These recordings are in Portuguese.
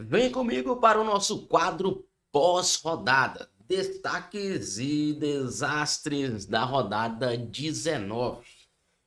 Vem comigo para o nosso quadro pós-rodada. Destaques e desastres da rodada 19.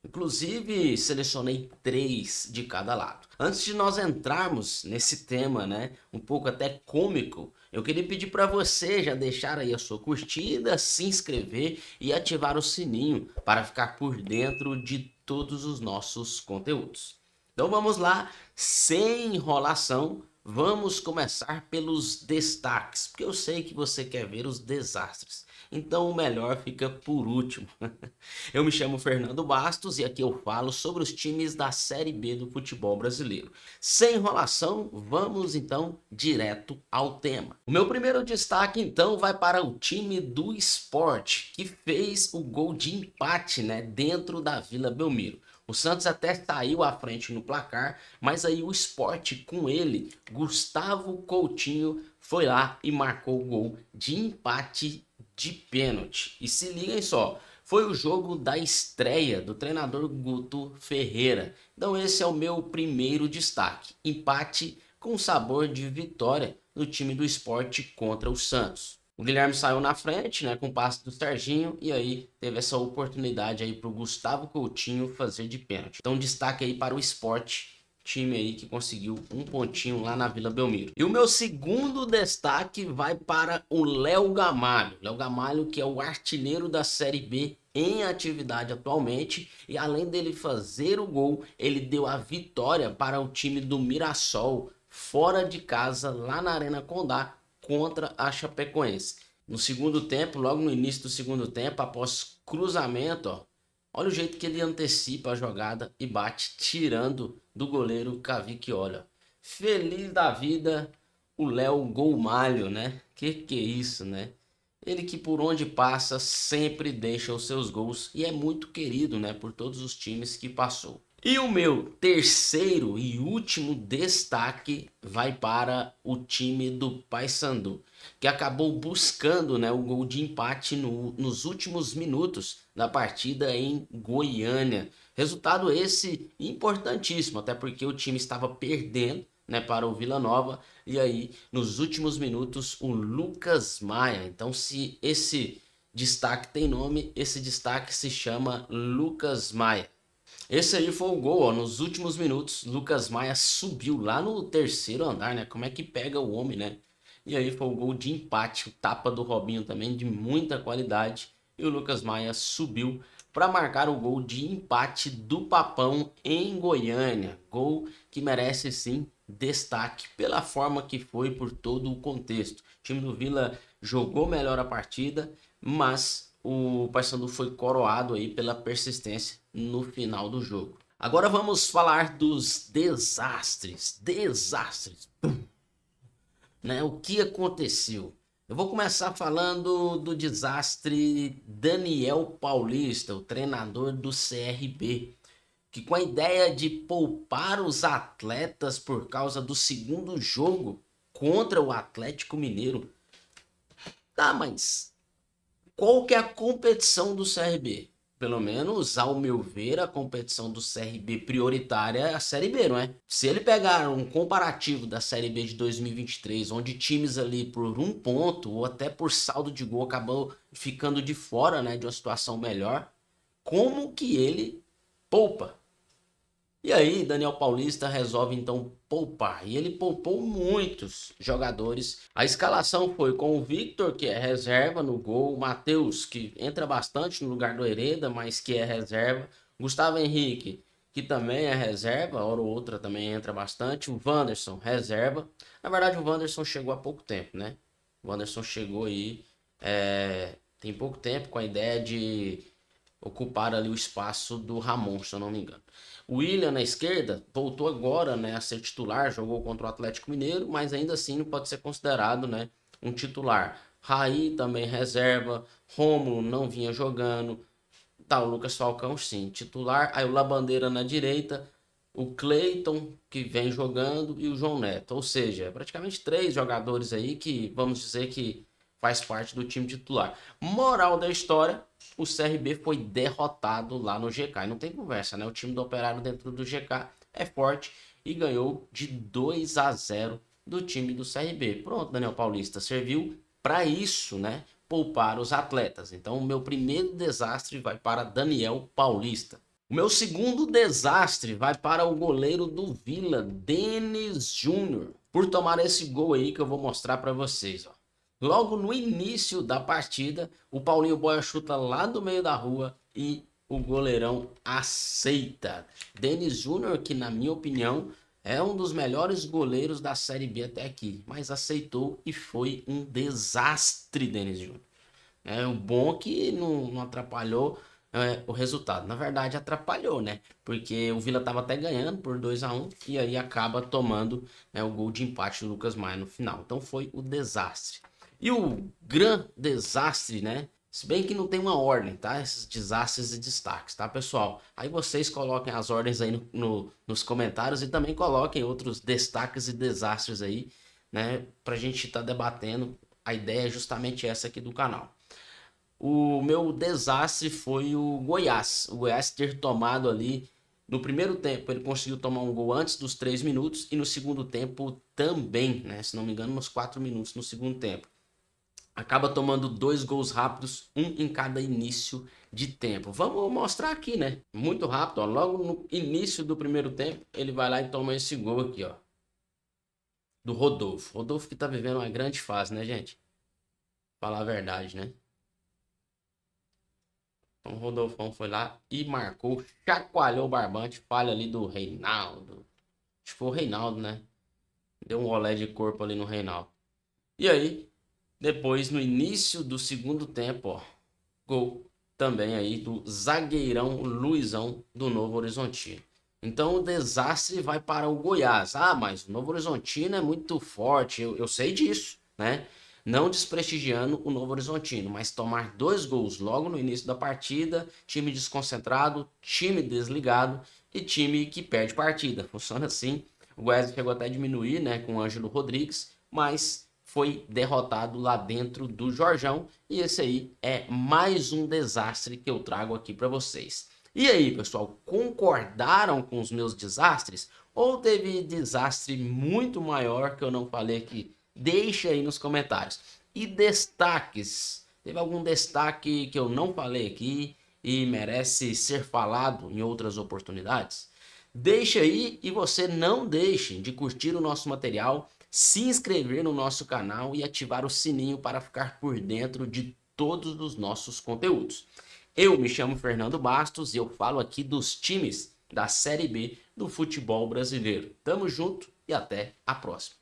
Inclusive, selecionei três de cada lado. Antes de nós entrarmos nesse tema, né, um pouco até cômico, eu queria pedir para você já deixar aí a sua curtida, se inscrever e ativar o sininho para ficar por dentro de todos os nossos conteúdos. Então vamos lá, sem enrolação, Vamos começar pelos destaques, porque eu sei que você quer ver os desastres. Então o melhor fica por último. Eu me chamo Fernando Bastos e aqui eu falo sobre os times da Série B do futebol brasileiro. Sem enrolação, vamos então direto ao tema. O meu primeiro destaque então vai para o time do esporte, que fez o gol de empate né, dentro da Vila Belmiro. O Santos até saiu à frente no placar, mas aí o esporte com ele, Gustavo Coutinho, foi lá e marcou o gol de empate de pênalti. E se liguem só, foi o jogo da estreia do treinador Guto Ferreira. Então esse é o meu primeiro destaque. Empate com sabor de vitória no time do esporte contra o Santos. O Guilherme saiu na frente, né, com o passe do Serginho, e aí teve essa oportunidade aí para o Gustavo Coutinho fazer de pênalti. Então destaque aí para o esporte, time aí que conseguiu um pontinho lá na Vila Belmiro. E o meu segundo destaque vai para o Léo Gamalho. Léo Gamalho que é o artilheiro da Série B em atividade atualmente e além dele fazer o gol, ele deu a vitória para o time do Mirassol fora de casa lá na Arena Condá contra a Chapecoense. No segundo tempo, logo no início do segundo tempo, após cruzamento, ó, olha o jeito que ele antecipa a jogada e bate, tirando do goleiro Olha, Feliz da vida, o Léo Golmalho, né? Que que é isso, né? Ele que por onde passa sempre deixa os seus gols e é muito querido, né, por todos os times que passou. E o meu terceiro e último destaque vai para o time do Paysandu, que acabou buscando né, o gol de empate no, nos últimos minutos da partida em Goiânia. Resultado esse importantíssimo, até porque o time estava perdendo né, para o Vila Nova, e aí nos últimos minutos o Lucas Maia. Então, se esse destaque tem nome, esse destaque se chama Lucas Maia. Esse aí foi o gol, ó, nos últimos minutos, Lucas Maia subiu lá no terceiro andar, né? Como é que pega o homem, né? E aí foi o gol de empate, o tapa do Robinho também de muita qualidade. E o Lucas Maia subiu para marcar o gol de empate do Papão em Goiânia. Gol que merece sim destaque pela forma que foi, por todo o contexto. O time do Vila jogou melhor a partida, mas o Paysandu foi coroado aí pela persistência no final do jogo. Agora vamos falar dos desastres, desastres. Né? O que aconteceu? Eu vou começar falando do desastre Daniel Paulista, o treinador do CRB, que com a ideia de poupar os atletas por causa do segundo jogo contra o Atlético Mineiro. Tá, mas qual que é a competição do CRB? Pelo menos, ao meu ver, a competição do CRB prioritária é a Série B, não é? Se ele pegar um comparativo da Série B de 2023, onde times ali por um ponto ou até por saldo de gol acabou ficando de fora, né, de uma situação melhor, como que ele poupa e aí, Daniel Paulista resolve então poupar. E ele poupou muitos jogadores. A escalação foi com o Victor, que é reserva no gol, o Matheus, que entra bastante no lugar do Hereda, mas que é reserva, Gustavo Henrique, que também é reserva, hora ou outra também entra bastante, o Wanderson, reserva. Na verdade, o Wanderson chegou há pouco tempo, né? O Wanderson chegou aí é, tem pouco tempo com a ideia de ocupar ali o espaço do Ramon, se eu não me engano. O William na esquerda voltou agora né, a ser titular, jogou contra o Atlético Mineiro, mas ainda assim não pode ser considerado né, um titular. Raí também reserva, Romulo não vinha jogando, tá, o Lucas Falcão sim, titular, aí o Labandeira na direita, o Cleiton que vem jogando e o João Neto, ou seja, praticamente três jogadores aí que vamos dizer que faz parte do time titular. Moral da história, o CRB foi derrotado lá no GK. E não tem conversa, né? O time do Operário dentro do GK é forte e ganhou de 2 a 0 do time do CRB. Pronto, Daniel Paulista serviu para isso, né? Poupar os atletas. Então, o meu primeiro desastre vai para Daniel Paulista. O meu segundo desastre vai para o goleiro do Vila, Denis Júnior, por tomar esse gol aí que eu vou mostrar para vocês, ó. Logo no início da partida, o Paulinho Boia chuta lá do meio da rua e o goleirão aceita. Denis Júnior, que na minha opinião é um dos melhores goleiros da Série B até aqui, mas aceitou e foi um desastre, Denis Júnior. É um bom é que não, não atrapalhou é, o resultado. Na verdade, atrapalhou, né? Porque o Vila estava até ganhando por 2 a 1 um, e aí acaba tomando né, o gol de empate do Lucas Maia no final. Então foi o desastre. E o grande desastre, né? Se bem que não tem uma ordem, tá? Esses desastres e destaques, tá, pessoal? Aí vocês coloquem as ordens aí no, no, nos comentários e também coloquem outros destaques e desastres aí, né? Pra gente estar tá debatendo. A ideia é justamente essa aqui do canal. O meu desastre foi o Goiás. O Goiás ter tomado ali no primeiro tempo ele conseguiu tomar um gol antes dos 3 minutos e no segundo tempo também, né? Se não me engano, nos 4 minutos no segundo tempo acaba tomando dois gols rápidos, um em cada início de tempo. Vamos mostrar aqui, né? Muito rápido, ó. logo no início do primeiro tempo, ele vai lá e toma esse gol aqui, ó. Do Rodolfo. Rodolfo que tá vivendo uma grande fase, né, gente? Falar a verdade, né? Então o Rodolfão foi lá e marcou, chacoalhou o barbante, falha ali do Reinaldo. Acho que foi o Reinaldo, né? Deu um olé de corpo ali no Reinaldo. E aí, depois, no início do segundo tempo, ó, gol também aí do zagueirão Luizão do Novo Horizontino. Então o desastre vai para o Goiás. Ah, mas o Novo Horizontino é muito forte, eu, eu sei disso, né? Não desprestigiando o Novo Horizontino, mas tomar dois gols logo no início da partida, time desconcentrado, time desligado e time que perde partida. Funciona assim. O Goiás chegou até a diminuir, né, com o Ângelo Rodrigues, mas foi derrotado lá dentro do Jorjão. E esse aí é mais um desastre que eu trago aqui para vocês. E aí, pessoal, concordaram com os meus desastres? Ou teve desastre muito maior que eu não falei aqui? Deixa aí nos comentários. E destaques? Teve algum destaque que eu não falei aqui e merece ser falado em outras oportunidades? Deixa aí e você não deixe de curtir o nosso material se inscrever no nosso canal e ativar o sininho para ficar por dentro de todos os nossos conteúdos. Eu me chamo Fernando Bastos e eu falo aqui dos times da Série B do futebol brasileiro. Tamo junto e até a próxima.